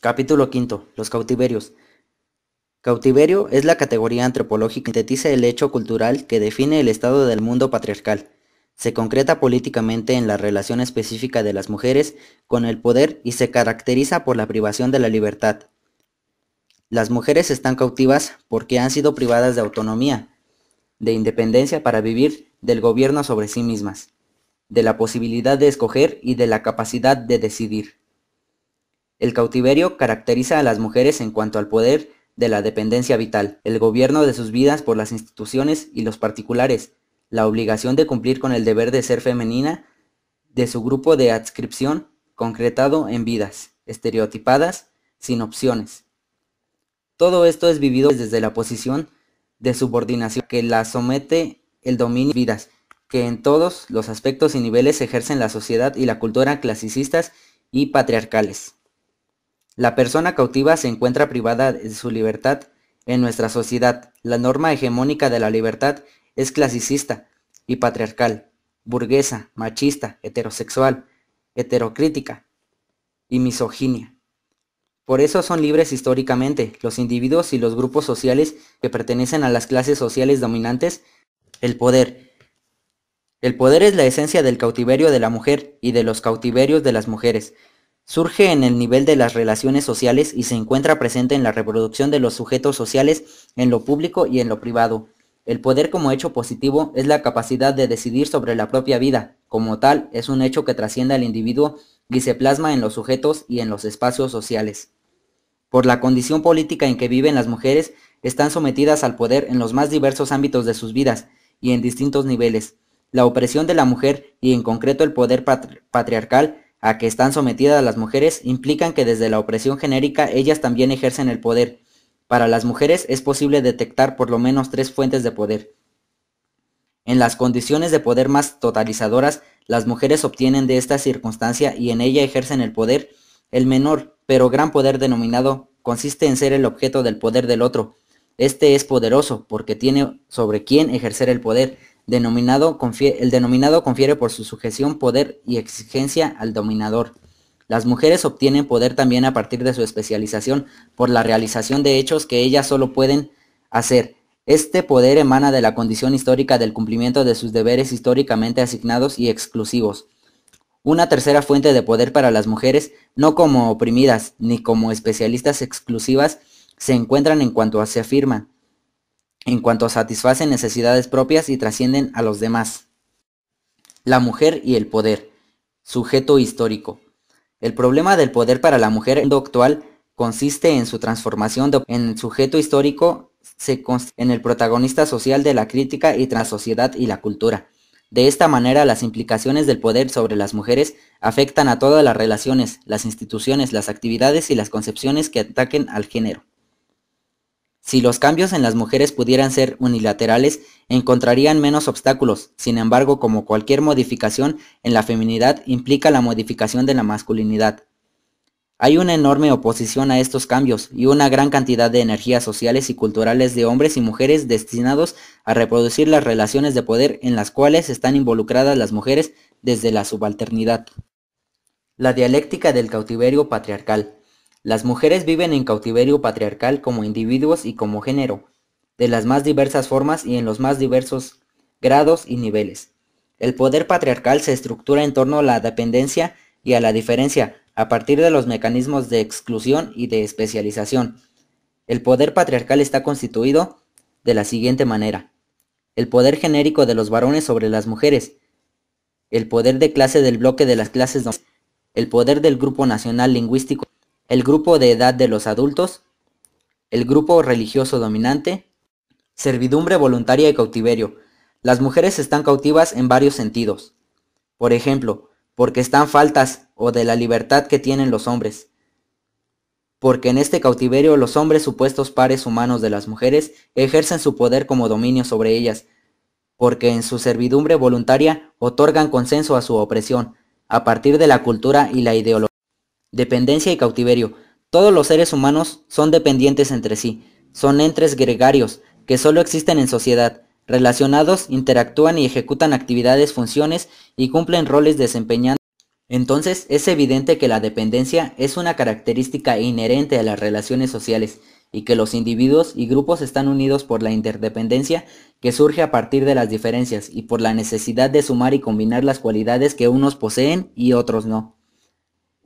Capítulo quinto. Los cautiverios. Cautiverio es la categoría antropológica que sintetiza el hecho cultural que define el estado del mundo patriarcal. Se concreta políticamente en la relación específica de las mujeres con el poder y se caracteriza por la privación de la libertad. Las mujeres están cautivas porque han sido privadas de autonomía, de independencia para vivir, del gobierno sobre sí mismas, de la posibilidad de escoger y de la capacidad de decidir. El cautiverio caracteriza a las mujeres en cuanto al poder de la dependencia vital, el gobierno de sus vidas por las instituciones y los particulares, la obligación de cumplir con el deber de ser femenina de su grupo de adscripción concretado en vidas, estereotipadas, sin opciones. Todo esto es vivido desde la posición de subordinación que la somete el dominio de vidas, que en todos los aspectos y niveles ejercen la sociedad y la cultura clasicistas y patriarcales. La persona cautiva se encuentra privada de su libertad. En nuestra sociedad, la norma hegemónica de la libertad es clasicista y patriarcal, burguesa, machista, heterosexual, heterocrítica y misoginia. Por eso son libres históricamente los individuos y los grupos sociales que pertenecen a las clases sociales dominantes. El poder. El poder es la esencia del cautiverio de la mujer y de los cautiverios de las mujeres. Surge en el nivel de las relaciones sociales y se encuentra presente en la reproducción de los sujetos sociales en lo público y en lo privado. El poder como hecho positivo es la capacidad de decidir sobre la propia vida. Como tal, es un hecho que trasciende al individuo y se plasma en los sujetos y en los espacios sociales. Por la condición política en que viven las mujeres, están sometidas al poder en los más diversos ámbitos de sus vidas y en distintos niveles. La opresión de la mujer y en concreto el poder patriarcal a que están sometidas las mujeres implican que desde la opresión genérica ellas también ejercen el poder. Para las mujeres es posible detectar por lo menos tres fuentes de poder. En las condiciones de poder más totalizadoras, las mujeres obtienen de esta circunstancia y en ella ejercen el poder, el menor, pero gran poder denominado, consiste en ser el objeto del poder del otro. Este es poderoso porque tiene sobre quién ejercer el poder, el denominado confiere por su sujeción poder y exigencia al dominador. Las mujeres obtienen poder también a partir de su especialización por la realización de hechos que ellas solo pueden hacer. Este poder emana de la condición histórica del cumplimiento de sus deberes históricamente asignados y exclusivos. Una tercera fuente de poder para las mujeres, no como oprimidas ni como especialistas exclusivas, se encuentran en cuanto a se afirma en cuanto satisfacen necesidades propias y trascienden a los demás. La mujer y el poder. Sujeto histórico. El problema del poder para la mujer actual consiste en su transformación en el sujeto histórico en el protagonista social de la crítica y tras sociedad y la cultura. De esta manera, las implicaciones del poder sobre las mujeres afectan a todas las relaciones, las instituciones, las actividades y las concepciones que ataquen al género. Si los cambios en las mujeres pudieran ser unilaterales, encontrarían menos obstáculos. Sin embargo, como cualquier modificación en la feminidad implica la modificación de la masculinidad. Hay una enorme oposición a estos cambios y una gran cantidad de energías sociales y culturales de hombres y mujeres destinados a reproducir las relaciones de poder en las cuales están involucradas las mujeres desde la subalternidad. La dialéctica del cautiverio patriarcal. Las mujeres viven en cautiverio patriarcal como individuos y como género, de las más diversas formas y en los más diversos grados y niveles. El poder patriarcal se estructura en torno a la dependencia y a la diferencia, a partir de los mecanismos de exclusión y de especialización. El poder patriarcal está constituido de la siguiente manera. El poder genérico de los varones sobre las mujeres. El poder de clase del bloque de las clases. El poder del grupo nacional lingüístico el grupo de edad de los adultos, el grupo religioso dominante, servidumbre voluntaria y cautiverio. Las mujeres están cautivas en varios sentidos. Por ejemplo, porque están faltas o de la libertad que tienen los hombres. Porque en este cautiverio los hombres supuestos pares humanos de las mujeres ejercen su poder como dominio sobre ellas. Porque en su servidumbre voluntaria otorgan consenso a su opresión, a partir de la cultura y la ideología. Dependencia y cautiverio. Todos los seres humanos son dependientes entre sí. Son entres gregarios, que solo existen en sociedad. Relacionados, interactúan y ejecutan actividades, funciones y cumplen roles desempeñando. Entonces, es evidente que la dependencia es una característica inherente a las relaciones sociales y que los individuos y grupos están unidos por la interdependencia que surge a partir de las diferencias y por la necesidad de sumar y combinar las cualidades que unos poseen y otros no.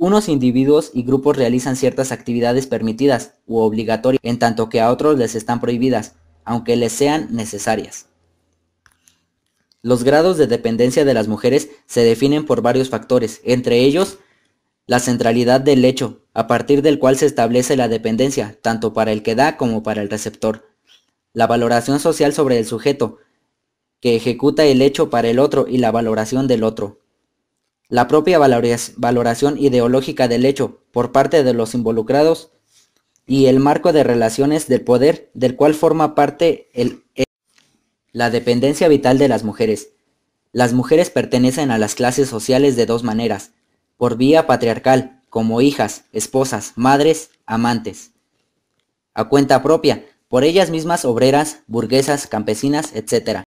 Unos individuos y grupos realizan ciertas actividades permitidas u obligatorias, en tanto que a otros les están prohibidas, aunque les sean necesarias. Los grados de dependencia de las mujeres se definen por varios factores, entre ellos la centralidad del hecho, a partir del cual se establece la dependencia, tanto para el que da como para el receptor. La valoración social sobre el sujeto, que ejecuta el hecho para el otro y la valoración del otro. La propia valoración ideológica del hecho por parte de los involucrados y el marco de relaciones del poder del cual forma parte el, la dependencia vital de las mujeres. Las mujeres pertenecen a las clases sociales de dos maneras, por vía patriarcal, como hijas, esposas, madres, amantes. A cuenta propia, por ellas mismas obreras, burguesas, campesinas, etc.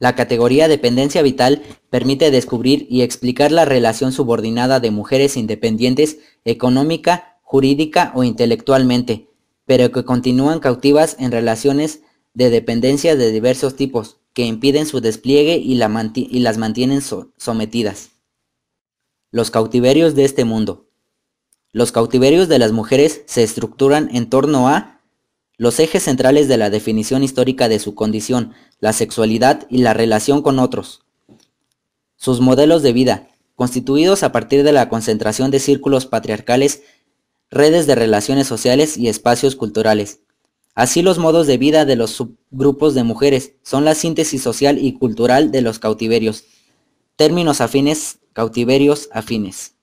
La categoría dependencia vital permite descubrir y explicar la relación subordinada de mujeres independientes económica, jurídica o intelectualmente, pero que continúan cautivas en relaciones de dependencia de diversos tipos, que impiden su despliegue y, las mantienen sometidas. Los cautiverios de este mundo. Los cautiverios de las mujeres se estructuran en torno a los ejes centrales de la definición histórica de su condición, la sexualidad y la relación con otros. Sus modelos de vida, constituidos a partir de la concentración de círculos patriarcales, redes de relaciones sociales y espacios culturales. Así los modos de vida de los subgrupos de mujeres son la síntesis social y cultural de los cautiverios. Términos afines, cautiverios afines.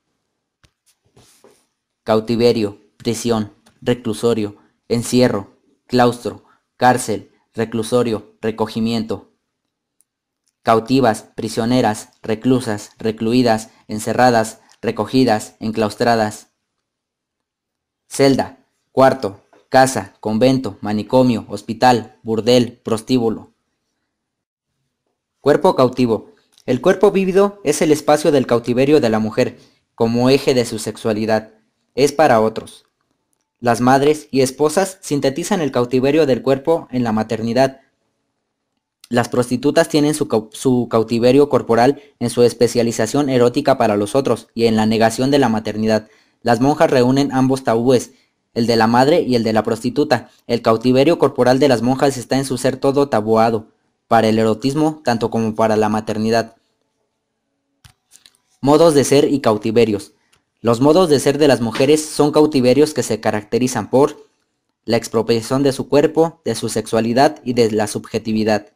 Cautiverio, prisión, reclusorio, encierro, claustro, cárcel, reclusorio, recogimiento. Cautivas, prisioneras, reclusas, recluidas, encerradas, recogidas, enclaustradas. Celda, cuarto, casa, convento, manicomio, hospital, burdel, prostíbulo. Cuerpo cautivo. El cuerpo vívido es el espacio del cautiverio de la mujer, como eje de su sexualidad. Es para otros. Las madres y esposas sintetizan el cautiverio del cuerpo en la maternidad. Las prostitutas tienen su, cautiverio corporal en su especialización erótica para los otros y en la negación de la maternidad. Las monjas reúnen ambos tabúes, el de la madre y el de la prostituta. El cautiverio corporal de las monjas está en su ser todo tabuado, para el erotismo tanto como para la maternidad. Modos de ser y cautiverios. Los modos de ser de las mujeres son cautiverios que se caracterizan por la expropiación de su cuerpo, de su sexualidad y de la subjetividad,